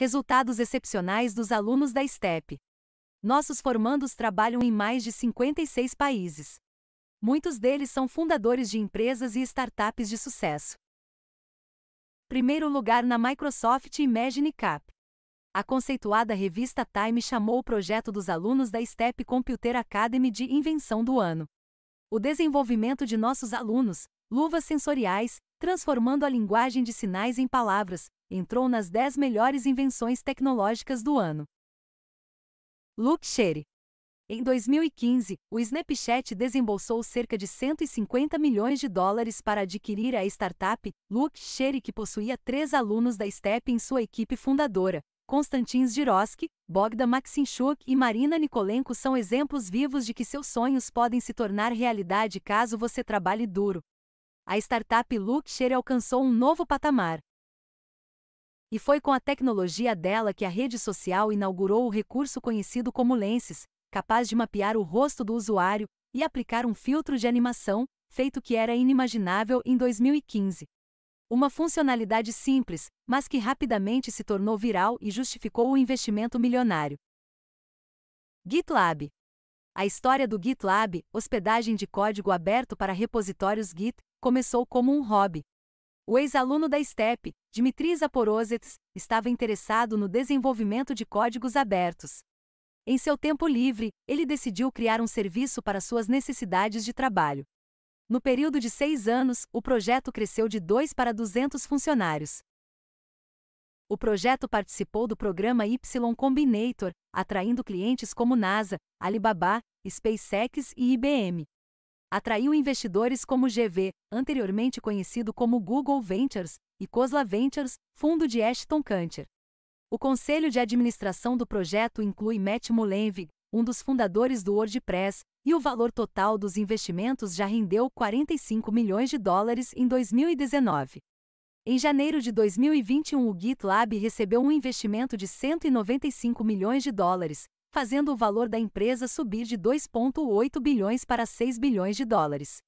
resultados excepcionais dos alunos da STEP. Nossos formandos trabalham em mais de 56 países. Muitos deles são fundadores de empresas e startups de sucesso. Primeiro lugar na Microsoft Imagine Cap. A conceituada revista Time chamou o projeto dos alunos da STEP Computer Academy de invenção do ano. O desenvolvimento de nossos alunos, luvas sensoriais, transformando a linguagem de sinais em palavras, entrou nas 10 melhores invenções tecnológicas do ano. Luke Sherry. Em 2015, o Snapchat desembolsou cerca de 150 milhões de dólares para adquirir a startup Luke Sherry, que possuía três alunos da STEP em sua equipe fundadora. Konstantin Zdiroski, Bogdan Maxinchuk e Marina Nikolenko são exemplos vivos de que seus sonhos podem se tornar realidade caso você trabalhe duro, a startup Lookshare alcançou um novo patamar. E foi com a tecnologia dela que a rede social inaugurou o recurso conhecido como Lenses, capaz de mapear o rosto do usuário e aplicar um filtro de animação, feito que era inimaginável em 2015. Uma funcionalidade simples, mas que rapidamente se tornou viral e justificou o investimento milionário. GitLab a história do GitLab, hospedagem de código aberto para repositórios Git, começou como um hobby. O ex-aluno da STEP, Dmitry Zaporozets, estava interessado no desenvolvimento de códigos abertos. Em seu tempo livre, ele decidiu criar um serviço para suas necessidades de trabalho. No período de seis anos, o projeto cresceu de 2 para 200 funcionários. O projeto participou do programa Y Combinator, atraindo clientes como NASA, Alibaba, SpaceX e IBM atraiu investidores como GV, anteriormente conhecido como Google Ventures, e Cosla Ventures, fundo de Ashton Kutcher. O conselho de administração do projeto inclui Matt Mullenweg, um dos fundadores do WordPress, e o valor total dos investimentos já rendeu 45 milhões de dólares em 2019. Em janeiro de 2021, o GitLab recebeu um investimento de 195 milhões de dólares, fazendo o valor da empresa subir de 2,8 bilhões para 6 bilhões de dólares.